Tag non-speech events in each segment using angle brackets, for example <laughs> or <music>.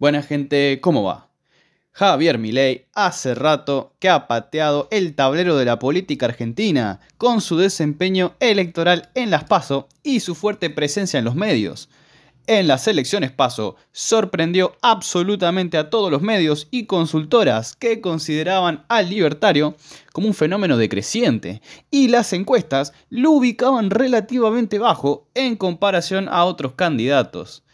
Buena gente, ¿cómo va? Javier Milei hace rato que ha pateado el tablero de la política argentina con su desempeño electoral en las PASO y su fuerte presencia en los medios. En las elecciones PASO sorprendió absolutamente a todos los medios y consultoras que consideraban al libertario como un fenómeno decreciente y las encuestas lo ubicaban relativamente bajo en comparación a otros candidatos.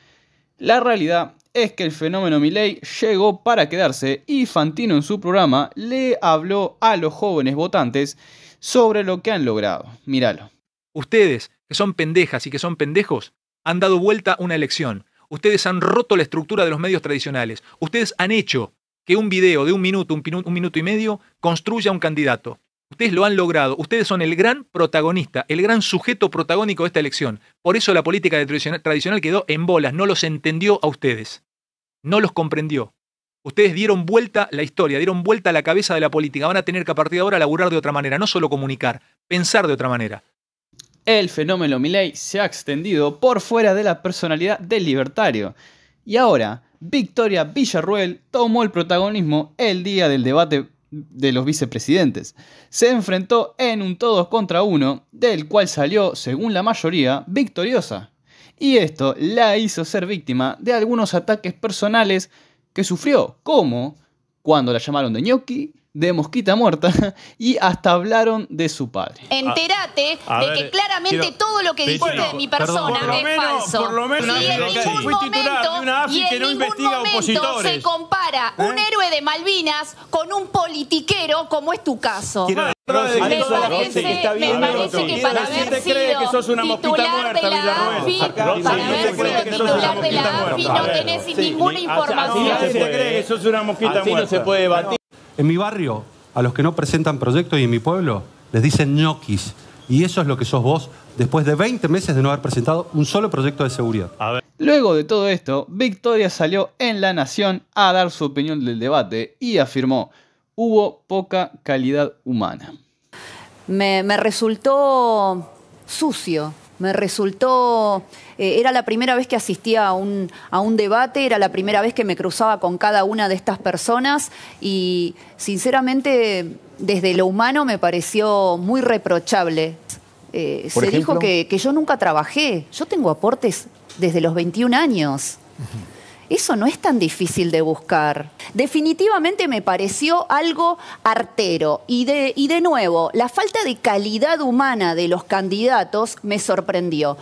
La realidad es que el fenómeno Milei llegó para quedarse y Fantino en su programa le habló a los jóvenes votantes sobre lo que han logrado. Míralo. Ustedes, que son pendejas y que son pendejos, han dado vuelta una elección. Ustedes han roto la estructura de los medios tradicionales. Ustedes han hecho que un video de un minuto, un, minuto y medio, construya un candidato. Ustedes lo han logrado. Ustedes son el gran protagonista, el gran sujeto protagónico de esta elección. Por eso la política tradicional quedó en bolas. No los entendió a ustedes. No los comprendió. Ustedes dieron vuelta la historia, dieron vuelta la cabeza de la política. Van a tener que a partir de ahora laburar de otra manera. No solo comunicar, pensar de otra manera. El fenómeno Milley se ha extendido por fuera de la personalidad del libertario. Y ahora, Victoria Villarruel tomó el protagonismo el día del debate de los vicepresidentes. Se enfrentó en un todos contra uno, del cual salió, según la mayoría, victoriosa. Y esto la hizo ser víctima de algunos ataques personales que sufrió, como cuando la llamaron de ñoqui, de Mosquita Muerta <laughs> y hasta hablaron de su padre. Ah, Entérate de que claramente todo lo que dijiste de mi persona perdón, es falso. Por lo menos, y en ningún momento, y en no momento se compara ¿Eh? un héroe de Malvinas con un politiquero como es tu caso. me parece, me parece que para haber sido titular de la AFI, para haber sido titular de la AFI no tenés ninguna información. Así no se puede debatir. En mi barrio, a los que no presentan proyectos y en mi pueblo, les dicen noquis Y eso es lo que sos vos después de 20 meses de no haber presentado un solo proyecto de seguridad. Luego de todo esto, Victoria salió en La Nación a dar su opinión del debate y afirmó, hubo poca calidad humana. me resultó sucio me resultó, eh, era la primera vez que asistía a un, a un debate, era la primera vez que me cruzaba con cada una de estas personas y sinceramente desde lo humano me pareció muy reprochable. Eh, se dijo que, que yo nunca trabajé, yo tengo aportes desde los 21 años. Eso no es tan difícil de buscar. Definitivamente me pareció algo artero. Y de, y de nuevo, la falta de calidad humana de los candidatos me sorprendió.